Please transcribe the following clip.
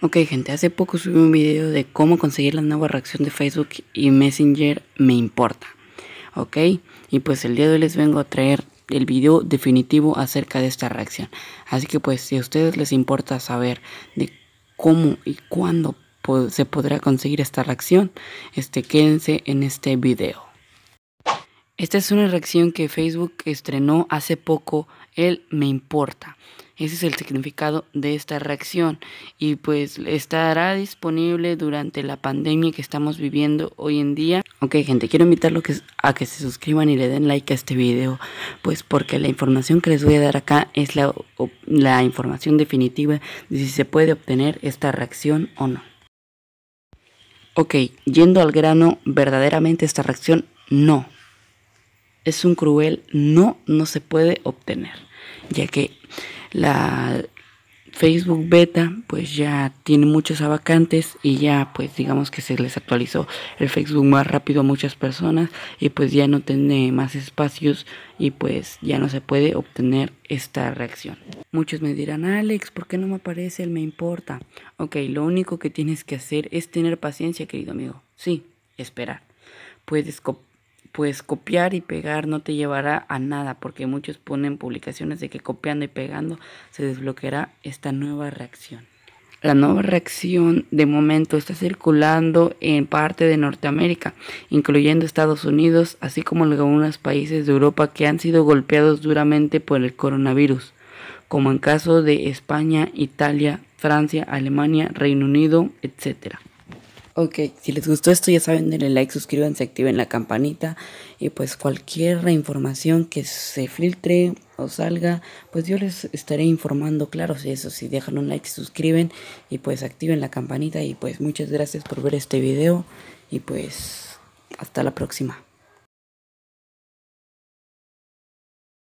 Ok gente, hace poco subí un video de cómo conseguir la nueva reacción de Facebook y Messenger me importa. Ok, y pues el día de hoy les vengo a traer el video definitivo acerca de esta reacción. Así que pues si a ustedes les importa saber de cómo y cuándo se podrá conseguir esta reacción, este, quédense en este video. Esta es una reacción que Facebook estrenó hace poco, el me importa. Ese es el significado de esta reacción y pues estará disponible durante la pandemia que estamos viviendo hoy en día. Ok gente, quiero invitarlos a que se suscriban y le den like a este video, pues porque la información que les voy a dar acá es la, la información definitiva de si se puede obtener esta reacción o no. Ok, yendo al grano, verdaderamente esta reacción no, es un cruel no, no se puede obtener, ya que la Facebook Beta pues ya tiene muchos vacantes y ya pues digamos que se les actualizó el Facebook más rápido a muchas personas y pues ya no tiene más espacios y pues ya no se puede obtener esta reacción. Muchos me dirán, Alex, ¿por qué no me aparece Él me importa? Ok, lo único que tienes que hacer es tener paciencia, querido amigo. Sí, esperar. Puedes copiar pues copiar y pegar no te llevará a nada, porque muchos ponen publicaciones de que copiando y pegando se desbloqueará esta nueva reacción. La nueva reacción de momento está circulando en parte de Norteamérica, incluyendo Estados Unidos, así como algunos países de Europa que han sido golpeados duramente por el coronavirus, como en caso de España, Italia, Francia, Alemania, Reino Unido, etcétera. Ok, si les gustó esto ya saben, denle like, suscríbanse, activen la campanita y pues cualquier información que se filtre o salga, pues yo les estaré informando, claro, si eso, si dejan un like, suscriben y pues activen la campanita y pues muchas gracias por ver este video y pues hasta la próxima.